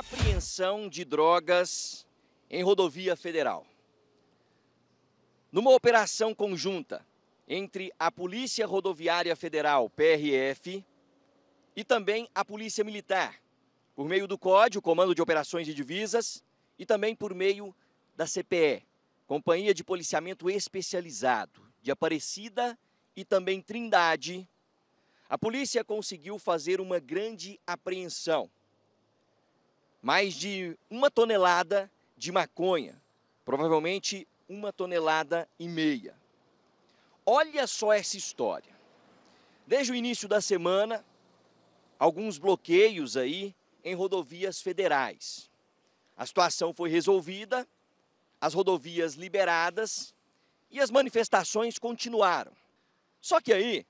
apreensão de drogas em rodovia federal. Numa operação conjunta entre a Polícia Rodoviária Federal, PRF, e também a Polícia Militar, por meio do COD, o Comando de Operações e Divisas, e também por meio da CPE, Companhia de Policiamento Especializado, de Aparecida e também Trindade, a polícia conseguiu fazer uma grande apreensão mais de uma tonelada de maconha, provavelmente uma tonelada e meia. Olha só essa história. Desde o início da semana, alguns bloqueios aí em rodovias federais. A situação foi resolvida, as rodovias liberadas e as manifestações continuaram. Só que aí,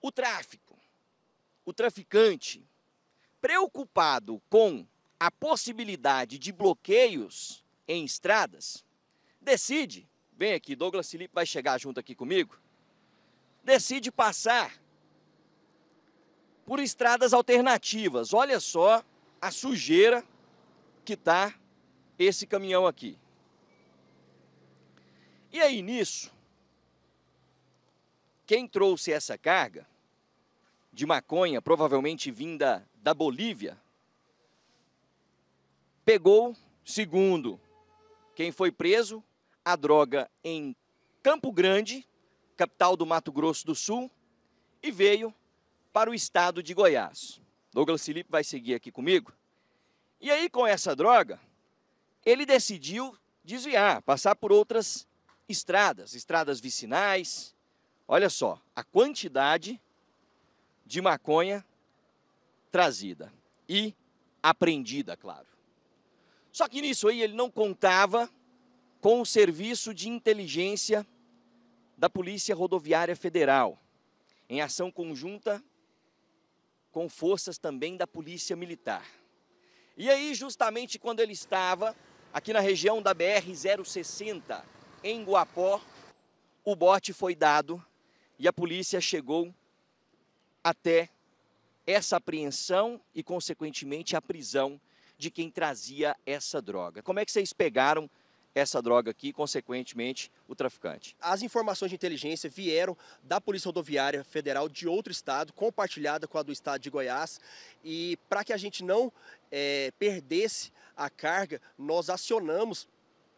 o tráfico, o traficante, preocupado com a possibilidade de bloqueios em estradas, decide, vem aqui, Douglas Felipe vai chegar junto aqui comigo, decide passar por estradas alternativas. Olha só a sujeira que está esse caminhão aqui. E aí nisso, quem trouxe essa carga de maconha, provavelmente vinda da Bolívia, pegou, segundo, quem foi preso, a droga em Campo Grande, capital do Mato Grosso do Sul, e veio para o estado de Goiás. Douglas Felipe vai seguir aqui comigo. E aí, com essa droga, ele decidiu desviar, passar por outras estradas, estradas vicinais. Olha só a quantidade de maconha trazida e apreendida, claro. Só que nisso aí ele não contava com o serviço de inteligência da Polícia Rodoviária Federal, em ação conjunta com forças também da Polícia Militar. E aí, justamente quando ele estava aqui na região da BR-060, em Guapó, o bote foi dado e a polícia chegou até essa apreensão e, consequentemente, a prisão de quem trazia essa droga. Como é que vocês pegaram essa droga aqui, consequentemente, o traficante. As informações de inteligência vieram da Polícia Rodoviária Federal de outro estado, compartilhada com a do estado de Goiás, e para que a gente não é, perdesse a carga, nós acionamos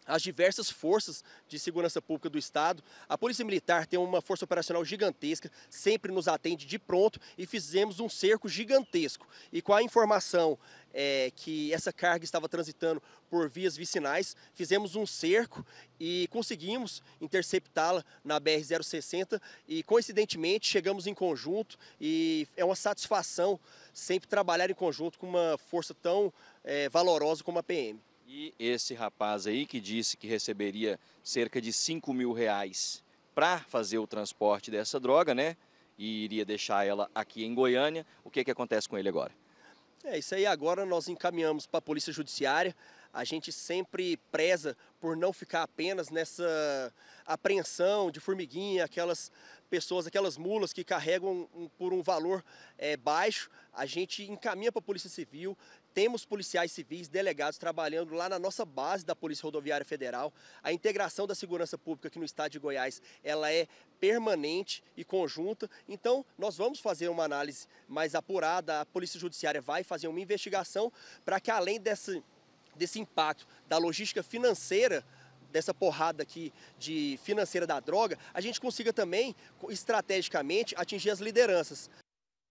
as diversas forças de segurança pública do Estado. A Polícia Militar tem uma força operacional gigantesca, sempre nos atende de pronto e fizemos um cerco gigantesco. E com a informação é, que essa carga estava transitando por vias vicinais, fizemos um cerco e conseguimos interceptá-la na BR-060 e coincidentemente chegamos em conjunto e é uma satisfação sempre trabalhar em conjunto com uma força tão é, valorosa como a PM. E esse rapaz aí que disse que receberia cerca de 5 mil reais para fazer o transporte dessa droga, né? E iria deixar ela aqui em Goiânia. O que, que acontece com ele agora? É, isso aí agora nós encaminhamos para a Polícia Judiciária. A gente sempre preza por não ficar apenas nessa apreensão de formiguinha, aquelas pessoas, aquelas mulas que carregam por um valor é, baixo. A gente encaminha para a Polícia Civil, temos policiais civis, delegados trabalhando lá na nossa base da Polícia Rodoviária Federal. A integração da segurança pública aqui no estado de Goiás, ela é permanente e conjunta. Então, nós vamos fazer uma análise mais apurada, a Polícia Judiciária vai fazer uma investigação para que além desse, desse impacto da logística financeira dessa porrada aqui de financeira da droga, a gente consiga também estrategicamente atingir as lideranças,